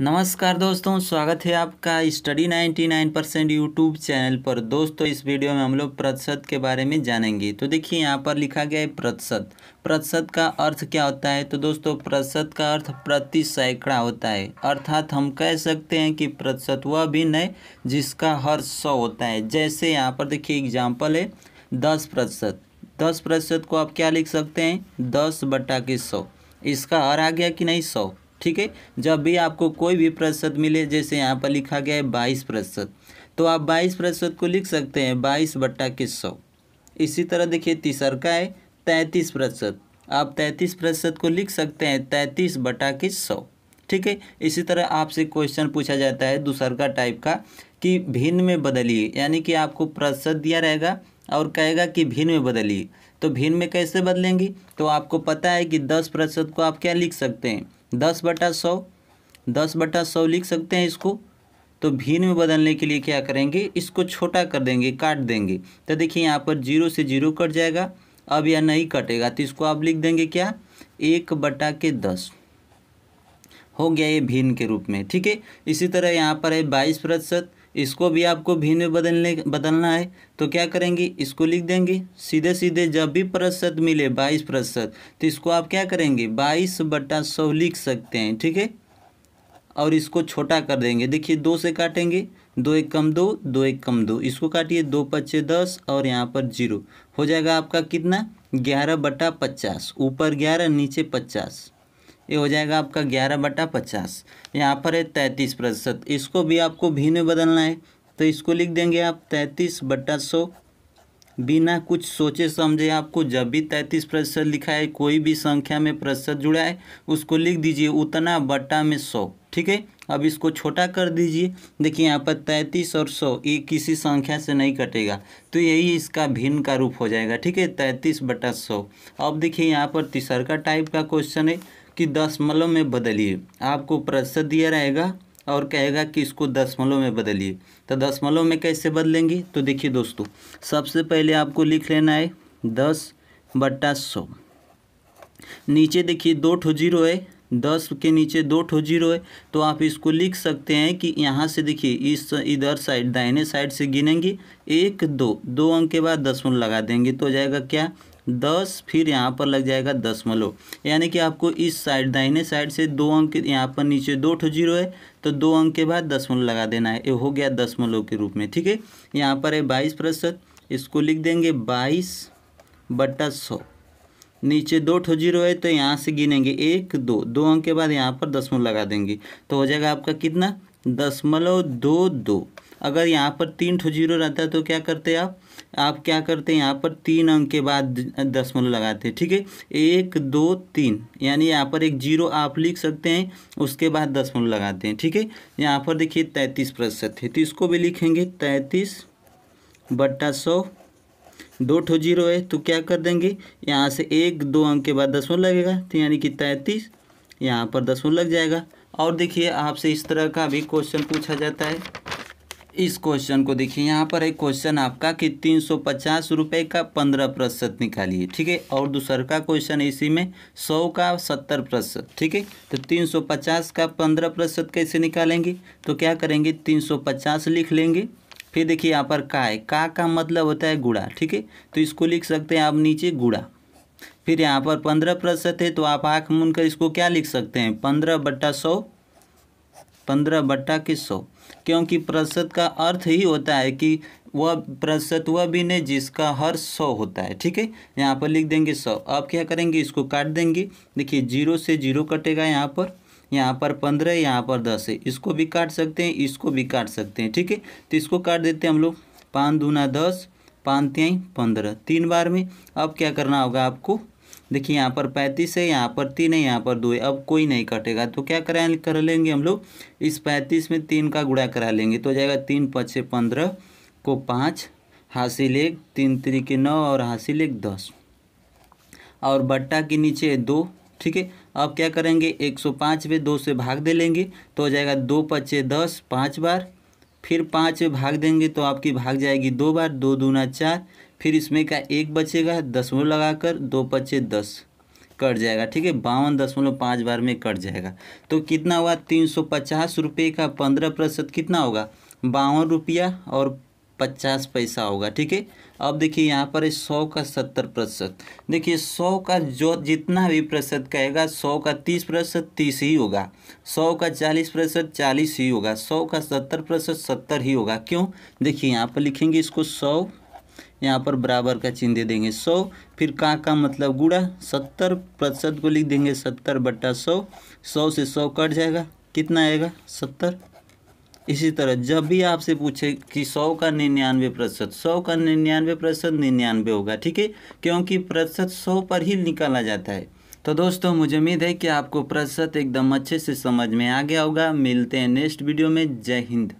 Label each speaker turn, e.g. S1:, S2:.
S1: नमस्कार दोस्तों स्वागत है आपका स्टडी 99 परसेंट यूट्यूब चैनल पर दोस्तों इस वीडियो में हम लोग प्रतिशत के बारे में जानेंगे तो देखिए यहाँ पर लिखा गया है प्रतिशत प्रतिशत का अर्थ क्या होता है तो दोस्तों प्रतिशत का अर्थ प्रति सैकड़ा होता है अर्थात हम कह सकते हैं कि प्रतिशत वह भी नहीं जिसका हर सौ होता है जैसे यहाँ पर देखिए एग्जाम्पल है दस प्रतिशत दस प्रतिशत को आप क्या लिख सकते हैं दस बटा के सौ इसका हर आ गया कि नहीं सौ ठीक है जब भी आपको कोई भी प्रतिशत मिले जैसे यहाँ पर लिखा गया है बाईस प्रतिशत तो आप बाईस प्रतिशत को लिख सकते हैं बाईस बट्टा के सौ इसी तरह देखिए तीसर का है तैंतीस प्रतिशत आप तैंतीस प्रतिशत को लिख सकते हैं तैंतीस बटा के सौ ठीक है इसी तरह आपसे क्वेश्चन पूछा जाता है दूसर का टाइप का कि भिन्न में बदलिए यानी कि आपको प्रतिशत दिया रहेगा और कहेगा कि भिन्न में बदलिए तो भिन्न में कैसे बदलेंगी तो आपको पता है कि दस प्रतिशत को आप क्या लिख सकते हैं दस बटा सौ दस बटा सौ लिख सकते हैं इसको तो भीन में बदलने के लिए क्या करेंगे इसको छोटा कर देंगे काट देंगे तो देखिए यहाँ पर जीरो से जीरो कट जाएगा अब यह नहीं कटेगा तो इसको आप लिख देंगे क्या एक बटा के दस हो गया ये भीन के रूप में ठीक है इसी तरह यहाँ पर है बाईस प्रतिशत इसको भी आपको भिन्न बदलने बदलना है तो क्या करेंगे इसको लिख देंगे सीधे सीधे जब भी प्रतिशत मिले बाईस प्रतिशत तो इसको आप क्या करेंगे बाईस बट्टा सौ लिख सकते हैं ठीक है और इसको छोटा कर देंगे देखिए दो से काटेंगे दो एक कम दो दो एक कम दो इसको काटिए दो पच्चे दस और यहाँ पर जीरो हो जाएगा आपका कितना ग्यारह बटा पचास ऊपर ग्यारह नीचे पचास ये हो जाएगा आपका ग्यारह बटा पचास यहाँ पर है तैंतीस प्रतिशत इसको भी आपको भी में बदलना है तो इसको लिख देंगे आप तैंतीस बटा सौ बिना कुछ सोचे समझे आपको जब भी तैंतीस प्रतिशत लिखा है कोई भी संख्या में प्रतिशत जुड़ा है उसको लिख दीजिए उतना बटा में सौ ठीक है अब इसको छोटा कर दीजिए देखिए यहाँ पर तैंतीस और सौ ये किसी संख्या से नहीं कटेगा तो यही इसका भिन्न का रूप हो जाएगा ठीक है तैंतीस बटा सौ अब देखिए यहाँ पर तीसर का टाइप का क्वेश्चन है कि दशमलव में बदलिए आपको प्रतिशत दिया रहेगा और कहेगा कि इसको दशमलव में बदलिए तो दशमलव में कैसे बदलेंगे तो देखिए दोस्तों सबसे पहले आपको लिख लेना है दस बट्टा सौ नीचे देखिए दो ठो जीरो है दस के नीचे दो ठो जीरो है तो आप इसको लिख सकते हैं कि यहाँ से देखिए इस इधर साइड दाहिने साइड से गिनेंगे एक दो दो अंक के बाद दसमलव लगा देंगे तो हो जाएगा क्या दस फिर यहाँ पर लग जाएगा दसमलव यानी कि आपको इस साइड दाहिने साइड से दो अंक यहाँ पर नीचे दो ठो जीरो है तो दो अंक के बाद दसमलव लगा देना है ये हो गया दसमलव के रूप में ठीक है यहाँ पर है बाईस प्रतिशत इसको लिख देंगे बाईस बट्टा सौ नीचे दो ठो जीरो है तो यहाँ से गिनेंगे एक दो दो अंक के बाद यहाँ पर दसमलव लगा देंगे तो हो जाएगा आपका कितना दशमलव दो दो अगर यहाँ पर तीन ठो जीरो रहता तो क्या करते आप आप क्या करते हैं यहाँ पर तीन अंक के बाद दशमलव लगाते हैं ठीक है एक दो तीन यानी यहाँ पर एक जीरो आप लिख सकते हैं उसके बाद दशमलव लगाते हैं ठीक है यहाँ पर देखिए तैंतीस प्रतिशत है तो इसको भी लिखेंगे तैंतीस बट्टा सौ दो ठो जीरो है तो क्या कर देंगे यहाँ से एक दो अंक के बाद दसवन लगेगा तो यानी कि तैंतीस यहाँ पर दसवन लग जाएगा और देखिए आपसे इस तरह का भी क्वेश्चन पूछा जाता है इस क्वेश्चन को देखिए यहाँ पर एक क्वेश्चन आपका कि तीन सौ पचास रुपये का पंद्रह प्रतिशत निकालिए ठीक है और दूसरा का क्वेश्चन इसी में सौ का सत्तर प्रतिशत ठीक है तो तीन सौ पचास का पंद्रह प्रतिशत कैसे निकालेंगे तो क्या करेंगे तीन सौ पचास लिख लेंगे फिर देखिए यहाँ पर का है का का मतलब होता है गुड़ा ठीक है तो इसको लिख सकते हैं आप नीचे गुड़ा फिर यहाँ पर पंद्रह प्रतिशत है तो आप आँख कर इसको क्या लिख सकते हैं पंद्रह बट्टा सौ पंद्रह बट्टा के सौ क्योंकि प्रतिशत का अर्थ ही होता है कि वह प्रतिशत वह भी नहीं जिसका हर सौ होता है ठीक है यहाँ पर लिख देंगे सौ अब क्या करेंगे इसको काट देंगे देखिए जीरो से जीरो कटेगा यहाँ पर यहाँ पर पंद्रह यहाँ पर दस है इसको भी काट सकते हैं इसको भी काट सकते हैं ठीक है तो इसको काट देते हैं हम लोग पाँच दूना दस पाँतियाई पंद्रह तीन बार में अब क्या करना होगा आपको देखिए यहाँ पर पैंतीस है यहाँ पर तीन है यहाँ पर दो है अब कोई नहीं कटेगा तो क्या करा कर लेंगे हम लोग इस पैंतीस में तीन का गुड़ा करा लेंगे तो हो जाएगा तीन पचे पंद्रह को पाँच हासिल एक तीन तिरिके नौ और हासिल एक दस और बट्टा के नीचे दो ठीक है अब क्या करेंगे एक सौ पाँच में दो से भाग दे लेंगे तो हो जाएगा दो पच्चे दस पाँच बार फिर पाँच में भाग देंगे तो आपकी भाग जाएगी दो बार दो दूना चार फिर इसमें का एक बचेगा दसवों लगाकर दो पच्चे दस कट जाएगा ठीक है बावन दशमलव पाँच बार में कट जाएगा तो कितना हुआ तीन सौ पचास रुपये का पंद्रह प्रतिशत कितना होगा बावन रुपया और पचास पैसा होगा ठीक है अब देखिए यहाँ पर सौ का सत्तर प्रतिशत देखिए सौ का जो जितना भी प्रतिशत कहेगा सौ का तीस प्रतिशत तीस ही होगा सौ का चालीस प्रतिशत चालीस ही होगा सौ का सत्तर प्रतिशत सत्तर ही होगा क्यों देखिए यहाँ पर लिखेंगे इसको सौ यहाँ पर बराबर का चिन्ह दे देंगे सौ फिर का का मतलब गुड़ा सत्तर प्रतिशत को लिख देंगे सत्तर बट्टा सौ सौ से सौ कट जाएगा कितना आएगा सत्तर इसी तरह जब भी आपसे पूछे कि सौ का निन्यानवे प्रतिशत सौ का निन्यानवे प्रतिशत निन्यानवे होगा ठीक है क्योंकि प्रतिशत सौ पर ही निकाला जाता है तो दोस्तों मुझे उम्मीद है कि आपको प्रतिशत एकदम अच्छे से समझ में आ गया होगा मिलते हैं नेक्स्ट वीडियो में जय हिंद